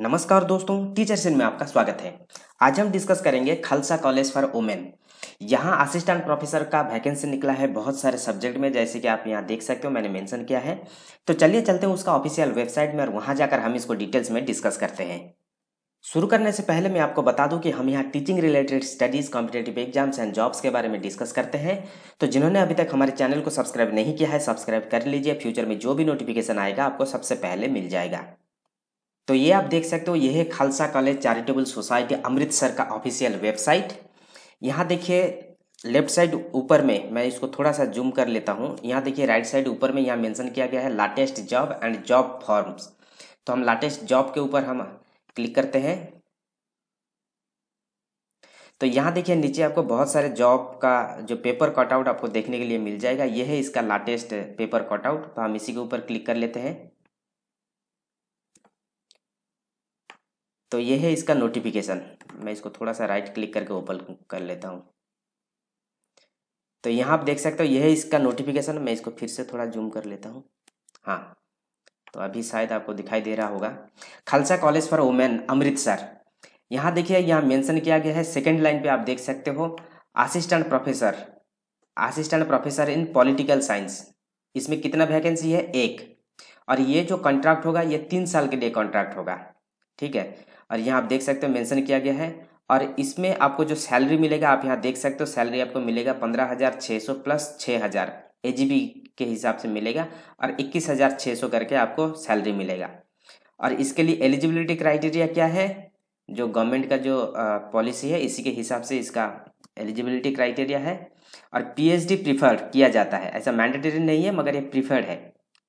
नमस्कार दोस्तों टीचर सिंह में आपका स्वागत है आज हम डिस्कस करेंगे खालसा कॉलेज फॉर वुमेन यहाँ असिस्टेंट प्रोफेसर का वैकेंसी निकला है बहुत सारे सब्जेक्ट में जैसे कि आप यहाँ देख सकते हो मैंने मेंशन किया है तो चलिए चलते हैं उसका ऑफिशियल वेबसाइट में और वहाँ जाकर हम इसको डिटेल्स में डिस्कस करते हैं शुरू करने से पहले मैं आपको बता दूं कि हम यहाँ teaching related studies competitive exams and jobs के बारे में डिस्कस करते हैं तो जिन्होंने अभी तक हमारे चैनल को सब्सक्राइब नहीं किया है सब्सक्राइब कर लीजिए फ्यूचर में जो भी नोटिफिकेशन आएगा आपको सबसे पहले मिल जाएगा तो ये आप देख सकते हो ये है Khalsa college charitable society Amritsar का ऑफिशियल वेबसाइट यहाँ देखिए लेफ्ट साइड ऊपर में मैं इसको थोड़ा सा जूम कर लेता हूँ यहाँ देखिए राइट साइड ऊपर में यहाँ मेंशन किया गया है latest job and job forms तो हम लाटेस्ट जॉब के ऊपर हम क्लिक करते हैं तो यहाँ देखिए नीचे आपको बहुत सारे जॉब का जो पेपर कटआउट आपको देखने के लिए मिल जाएगा यह है इसका लाटेस्ट पेपर कटआउट तो हम इसी के ऊपर क्लिक कर लेते हैं तो ये है इसका नोटिफिकेशन मैं इसको थोड़ा सा राइट क्लिक करके ओपन कर लेता हूँ तो यहाँ आप देख सकते हो यह है इसका नोटिफिकेशन मैं इसको फिर से थोड़ा जूम कर लेता हूँ हाँ तो अभी शायद आपको दिखाई दे रहा होगा Khalsa college for women Amritsar यहाँ देखिए यहाँ मेंशन किया गया है सेकंड लाइन पे आप देख सकते हो assistant professor assistant professor in political science इसमें कितना वैकेंसी है एक और ये जो कॉन्ट्रैक्ट होगा ये तीन साल के लिए कॉन्ट्रैक्ट होगा ठीक है और यहाँ आप देख सकते हो मेंशन किया गया है और इसमें आपको जो सैलरी मिलेगा आप यहाँ देख सकते हो सैलरी आपको मिलेगा पंद्रह हज़ार छः सौ प्लस छः हज़ार ए के हिसाब से मिलेगा और इक्कीस हज़ार छः सौ करके आपको सैलरी मिलेगा और इसके लिए एलिजिबिलिटी क्राइटेरिया क्या है जो गवर्नमेंट का जो पॉलिसी है इसी के हिसाब से इसका एलिजिबिलिटी क्राइटेरिया है और पीएचडी प्रीफर्ड किया जाता है ऐसा मैंडेटरी नहीं है मगर ये प्रीफर्ड है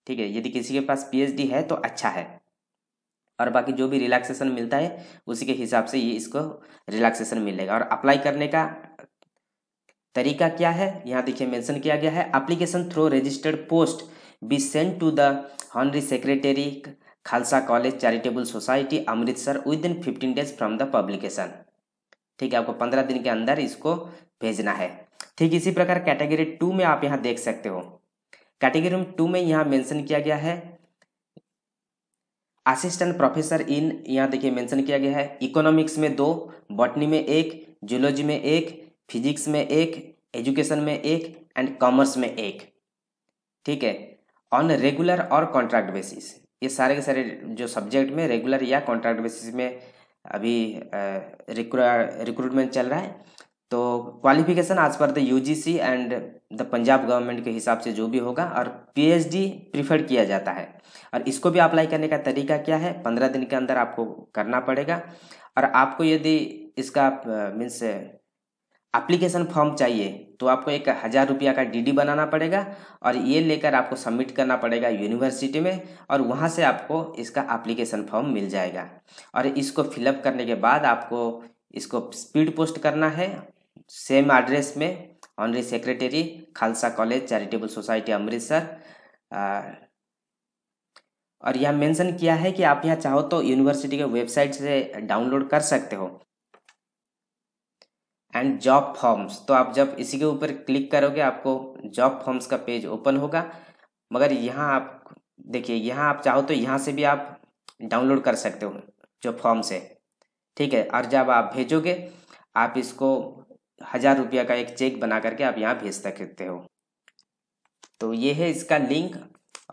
ठीक है यदि किसी के पास पीएचडी है तो अच्छा है और बाकी जो भी रिलैक्सेशन मिलता है उसी के हिसाब से ये इसको रिलैक्सेशन मिलेगा और अप्लाई करने का तरीका क्या है यहाँ देखिए मेंशन किया गया है application through registered post be send to the honorary secretary Khalsa college charitable society Amritsar within fifteen days from the publication ठीक है आपको पंद्रह दिन के अंदर इसको भेजना है ठीक इसी प्रकार कैटेगरी टू में आप यहाँ देख सकते हो कैटेगरी टू में यहाँ मेंशन किया गया है असिस्टेंट प्रोफेसर इन यहाँ देखिए मेंशन किया गया है इकोनॉमिक्स में दो बॉटनी में एक जूलॉजी में एक फिजिक्स में एक एजुकेशन में एक एंड कॉमर्स में एक ठीक है ऑन रेगुलर और कॉन्ट्रैक्ट बेसिस ये सारे के सारे जो सब्जेक्ट में रेगुलर या कॉन्ट्रैक्ट बेसिस में अभी रिक्रूटमेंट चल रहा है तो qualification as per the UGC and the Punjab government के हिसाब से जो भी होगा और पीएचडी प्रीफर्ड किया जाता है और इसको भी अप्लाई करने का तरीका क्या है पंद्रह दिन के अंदर आपको करना पड़ेगा और आपको यदि इसका मीन्स एप्लीकेशन फॉर्म चाहिए तो आपको एक हज़ार रुपया का डीडी बनाना पड़ेगा और ये लेकर आपको सबमिट करना पड़ेगा यूनिवर्सिटी में और वहाँ से आपको इसका एप्लीकेशन फॉर्म मिल जाएगा और इसको फिलअप करने के बाद आपको इसको स्पीड पोस्ट करना है सेम एड्रेस में honorary secretary Khalsa college charitable society Amritsar और यह मेंशन किया है कि आप यहाँ चाहो तो यूनिवर्सिटी के वेबसाइट से डाउनलोड कर सकते हो एंड जॉब फॉर्म्स तो आप जब इसी के ऊपर क्लिक करोगे आपको जॉब फॉर्म्स का पेज ओपन होगा मगर यहाँ आप देखिए यहाँ आप चाहो तो यहाँ से भी आप डाउनलोड कर सकते हो जो फॉर्म्स है ठीक है और जब आप भेजोगे आप इसको हज़ार रुपया का एक चेक बना करके आप यहाँ भेज सकते हो तो ये है इसका लिंक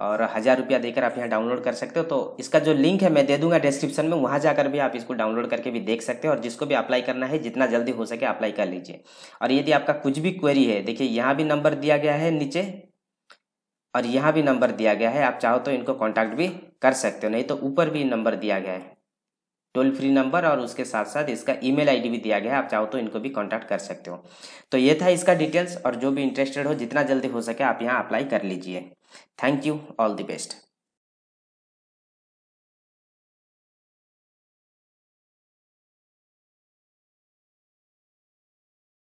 और हज़ार रुपया देकर आप यहाँ डाउनलोड कर सकते हो तो इसका जो लिंक है मैं दे दूंगा डिस्क्रिप्शन में वहाँ जाकर भी आप इसको डाउनलोड करके भी देख सकते हो और जिसको भी अप्लाई करना है जितना जल्दी हो सके अप्लाई कर लीजिए और यदि आपका कुछ भी क्वेरी है देखिए यहाँ भी नंबर दिया गया है नीचे और यहाँ भी नंबर दिया गया है आप चाहो तो इनको कॉन्टैक्ट भी कर सकते हो नहीं तो ऊपर भी नंबर दिया गया है टोल फ्री नंबर और उसके साथ साथ इसका ईमेल आईडी भी दिया गया है आप चाहो तो इनको भी कांटेक्ट कर सकते हो तो ये था इसका डिटेल्स और जो भी इंटरेस्टेड हो जितना जल्दी हो सके आप यहाँ अप्लाई कर लीजिए thank you all the best